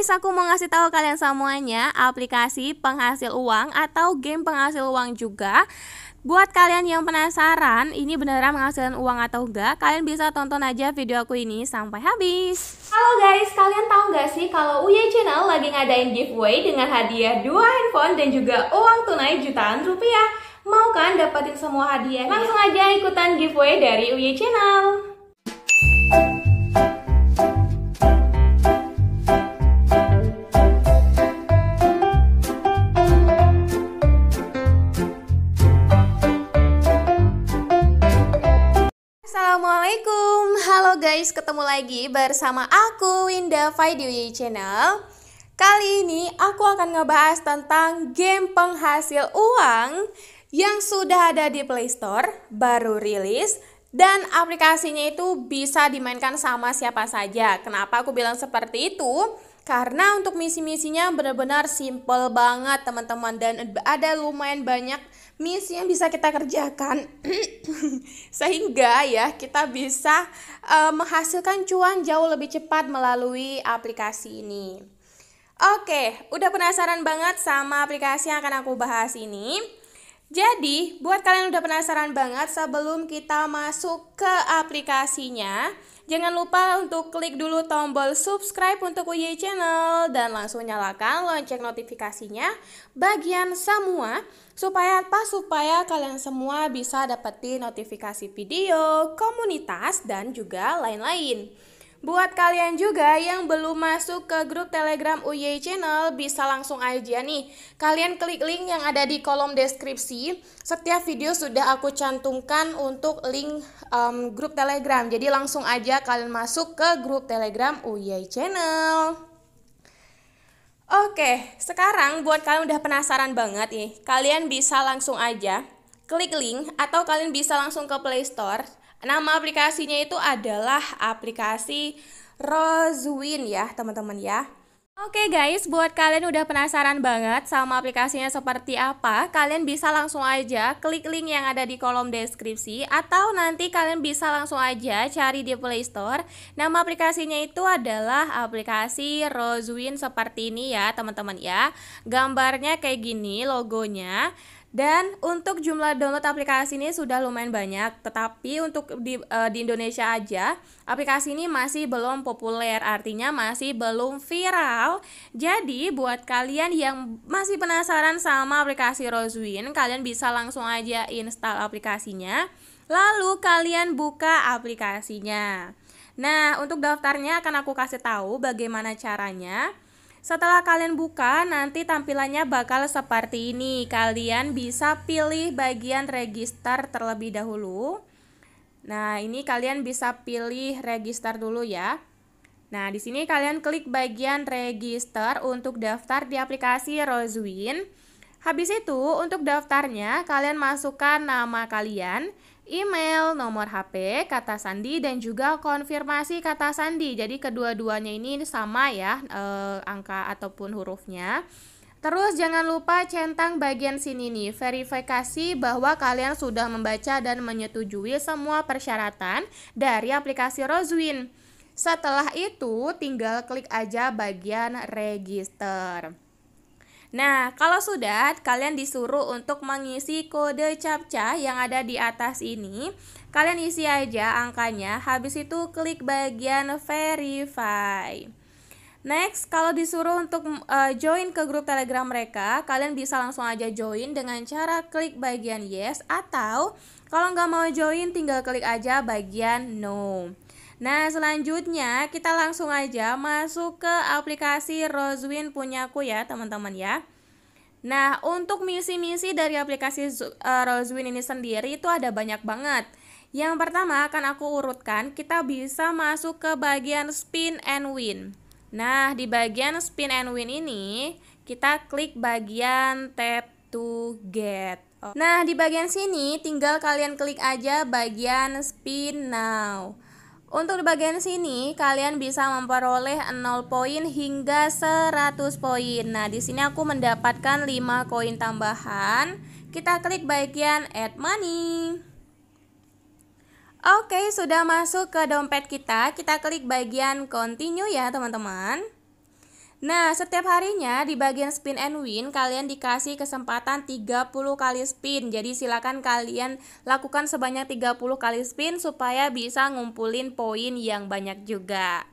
guys, aku mau ngasih tahu kalian semuanya aplikasi penghasil uang atau game penghasil uang juga. Buat kalian yang penasaran ini beneran menghasilkan uang atau enggak, kalian bisa tonton aja video aku ini sampai habis. Halo guys, kalian tahu nggak sih kalau UY Channel lagi ngadain giveaway dengan hadiah dua handphone dan juga uang tunai jutaan rupiah. Mau kan dapetin semua hadiah? Langsung aja ikutan giveaway dari UY Channel. Assalamualaikum Halo guys, ketemu lagi bersama aku Winda Faidiwi Channel Kali ini aku akan ngebahas tentang game penghasil uang Yang sudah ada di Playstore, baru rilis dan aplikasinya itu bisa dimainkan sama siapa saja. Kenapa aku bilang seperti itu? Karena untuk misi-misinya benar-benar simple banget teman-teman dan ada lumayan banyak misi yang bisa kita kerjakan sehingga ya kita bisa uh, menghasilkan cuan jauh lebih cepat melalui aplikasi ini. Oke, udah penasaran banget sama aplikasi yang akan aku bahas ini? Jadi, buat kalian udah penasaran banget sebelum kita masuk ke aplikasinya, jangan lupa untuk klik dulu tombol subscribe untuk UY Channel dan langsung nyalakan lonceng notifikasinya bagian semua supaya apa? Supaya kalian semua bisa dapetin notifikasi video, komunitas, dan juga lain-lain. Buat kalian juga yang belum masuk ke grup Telegram UY Channel, bisa langsung aja nih. Kalian klik link yang ada di kolom deskripsi. Setiap video sudah aku cantumkan untuk link um, grup Telegram. Jadi langsung aja kalian masuk ke grup Telegram UY Channel. Oke, sekarang buat kalian udah penasaran banget nih, kalian bisa langsung aja klik link atau kalian bisa langsung ke Play Store Nama aplikasinya itu adalah aplikasi Rosewind ya, teman-teman ya. Oke guys, buat kalian udah penasaran banget sama aplikasinya seperti apa, kalian bisa langsung aja klik link yang ada di kolom deskripsi atau nanti kalian bisa langsung aja cari di Play Store. Nama aplikasinya itu adalah aplikasi Rosewind seperti ini ya, teman-teman ya. Gambarnya kayak gini logonya. Dan untuk jumlah download aplikasi ini sudah lumayan banyak, tetapi untuk di, e, di Indonesia aja aplikasi ini masih belum populer, artinya masih belum viral. Jadi buat kalian yang masih penasaran sama aplikasi Roswin, kalian bisa langsung aja install aplikasinya, lalu kalian buka aplikasinya. Nah, untuk daftarnya akan aku kasih tahu bagaimana caranya. Setelah kalian buka, nanti tampilannya bakal seperti ini. Kalian bisa pilih bagian register terlebih dahulu. Nah, ini kalian bisa pilih register dulu ya. Nah, di sini kalian klik bagian register untuk daftar di aplikasi Rozwin. Habis itu, untuk daftarnya, kalian masukkan nama kalian, email, nomor HP, kata sandi, dan juga konfirmasi kata sandi. Jadi kedua-duanya ini sama ya eh, angka ataupun hurufnya. Terus jangan lupa centang bagian sini nih, verifikasi bahwa kalian sudah membaca dan menyetujui semua persyaratan dari aplikasi Rozwin. Setelah itu tinggal klik aja bagian register. Nah, kalau sudah, kalian disuruh untuk mengisi kode captcha yang ada di atas ini. Kalian isi aja angkanya, habis itu klik bagian verify. Next, kalau disuruh untuk uh, join ke grup Telegram mereka, kalian bisa langsung aja join dengan cara klik bagian yes atau kalau nggak mau join tinggal klik aja bagian no. Nah, selanjutnya kita langsung aja masuk ke aplikasi Roswin punyaku ya, teman-teman ya. Nah, untuk misi-misi dari aplikasi uh, ini sendiri itu ada banyak banget. Yang pertama akan aku urutkan, kita bisa masuk ke bagian spin and win. Nah, di bagian spin and win ini, kita klik bagian tab to get. Oh. Nah, di bagian sini tinggal kalian klik aja bagian spin now. Untuk di bagian sini kalian bisa memperoleh 0 poin hingga 100 poin. Nah, di sini aku mendapatkan 5 koin tambahan. Kita klik bagian add money. Oke, sudah masuk ke dompet kita. Kita klik bagian continue ya, teman-teman. Nah, setiap harinya di bagian spin and win kalian dikasih kesempatan 30 kali spin. Jadi silakan kalian lakukan sebanyak 30 kali spin supaya bisa ngumpulin poin yang banyak juga.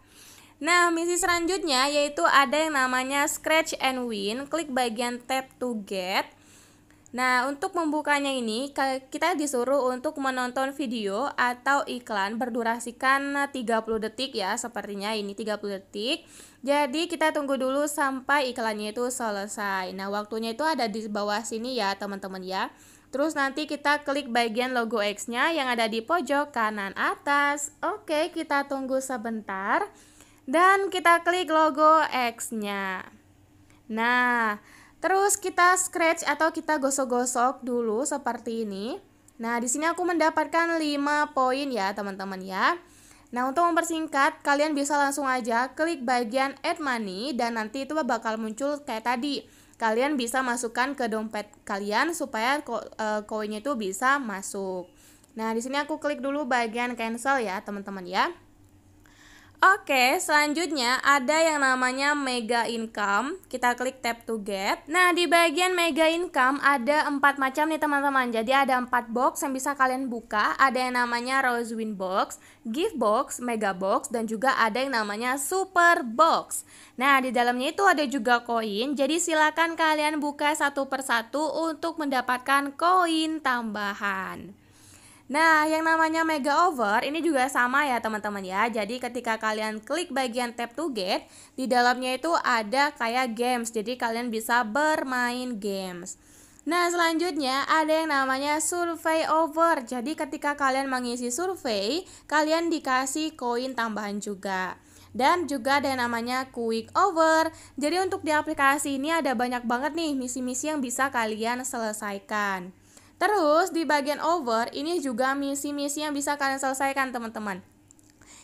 Nah, misi selanjutnya yaitu ada yang namanya scratch and win. Klik bagian tab to get. Nah, untuk membukanya ini kita disuruh untuk menonton video atau iklan berdurasikan 30 detik ya, sepertinya ini 30 detik. Jadi kita tunggu dulu sampai iklannya itu selesai. Nah, waktunya itu ada di bawah sini ya, teman-teman ya. Terus nanti kita klik bagian logo X-nya yang ada di pojok kanan atas. Oke, kita tunggu sebentar. Dan kita klik logo X-nya. Nah, Terus kita scratch atau kita gosok-gosok dulu seperti ini. Nah, di sini aku mendapatkan 5 poin ya, teman-teman ya. Nah, untuk mempersingkat, kalian bisa langsung aja klik bagian add money dan nanti itu bakal muncul kayak tadi. Kalian bisa masukkan ke dompet kalian supaya ko eh, koinnya itu bisa masuk. Nah, di sini aku klik dulu bagian cancel ya, teman-teman ya. Oke, selanjutnya ada yang namanya mega income. Kita klik tab to get. Nah, di bagian mega income ada empat macam nih teman-teman. Jadi ada empat box yang bisa kalian buka. Ada yang namanya Rose Win box, gift box, mega box, dan juga ada yang namanya super box. Nah, di dalamnya itu ada juga koin. Jadi silakan kalian buka satu persatu untuk mendapatkan koin tambahan. Nah, yang namanya mega over ini juga sama ya teman-teman ya. Jadi ketika kalian klik bagian tab to get, di dalamnya itu ada kayak games. Jadi kalian bisa bermain games. Nah, selanjutnya ada yang namanya Survey over. Jadi ketika kalian mengisi survei, kalian dikasih koin tambahan juga. Dan juga ada yang namanya quick over. Jadi untuk di aplikasi ini ada banyak banget nih misi-misi yang bisa kalian selesaikan. Terus di bagian over ini juga misi-misi yang bisa kalian selesaikan teman-teman.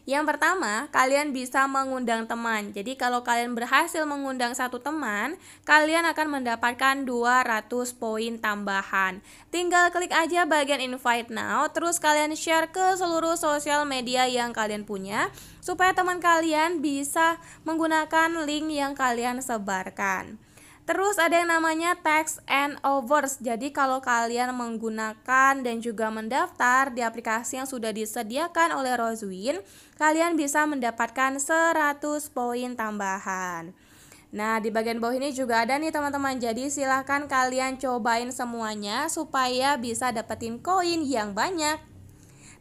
Yang pertama, kalian bisa mengundang teman. Jadi kalau kalian berhasil mengundang satu teman, kalian akan mendapatkan 200 poin tambahan. Tinggal klik aja bagian invite now, terus kalian share ke seluruh sosial media yang kalian punya supaya teman kalian bisa menggunakan link yang kalian sebarkan. Terus ada yang namanya tax and overs. Jadi kalau kalian menggunakan dan juga mendaftar di aplikasi yang sudah disediakan oleh Rozwin, kalian bisa mendapatkan 100 poin tambahan. Nah, di bagian bawah ini juga ada nih teman-teman. Jadi silahkan kalian cobain semuanya supaya bisa dapetin koin yang banyak.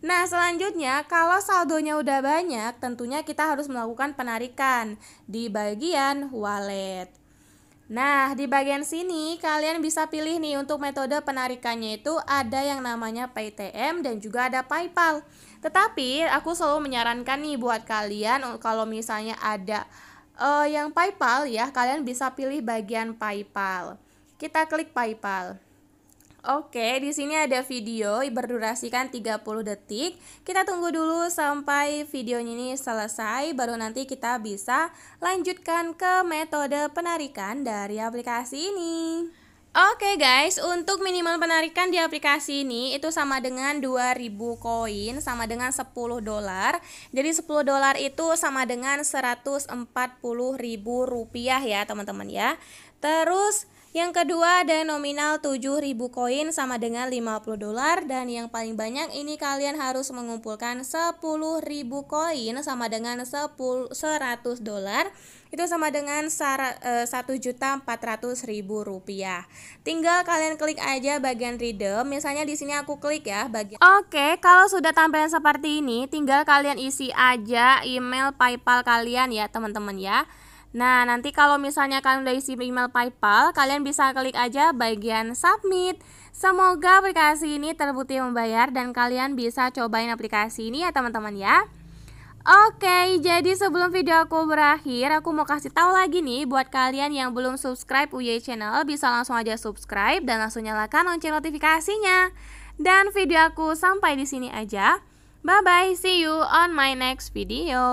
Nah, selanjutnya kalau saldonya udah banyak, tentunya kita harus melakukan penarikan di bagian wallet. Nah, di bagian sini kalian bisa pilih nih untuk metode penarikannya itu ada yang namanya PTM dan juga ada PayPal. Tetapi aku selalu menyarankan nih buat kalian kalau misalnya ada uh, yang PayPal ya, kalian bisa pilih bagian PayPal. Kita klik PayPal. Oke, di sini ada video berdurasi kan 30 detik. Kita tunggu dulu sampai videonya ini selesai, baru nanti kita bisa lanjutkan ke metode penarikan dari aplikasi ini. Oke okay guys, untuk minimal penarikan di aplikasi ini itu sama dengan 2000 koin sama dengan 10 dolar. Jadi 10 dolar itu sama dengan 140.000 rupiah ya, teman-teman ya. Terus yang kedua ada nominal 7000 koin sama dengan 50 dolar dan yang paling banyak ini kalian harus mengumpulkan 10.000 koin sama dengan 10 100 dolar. Itu sama dengan 1.400.000 eh, rupiah. Tinggal kalian klik aja bagian redeem. Misalnya di sini aku klik ya bagian Oke, kalau sudah tampilan seperti ini tinggal kalian isi aja email PayPal kalian ya teman-teman ya. Nah, nanti kalau misalnya kalian udah isi email PayPal, kalian bisa klik aja bagian submit. Semoga aplikasi ini terbukti membayar dan kalian bisa cobain aplikasi ini ya teman-teman ya. Oke, jadi sebelum video aku berakhir, aku mau kasih tahu lagi nih buat kalian yang belum subscribe UY Channel, bisa langsung aja subscribe dan langsung nyalakan lonceng notifikasinya. Dan video aku sampai di sini aja. Bye bye, see you on my next video.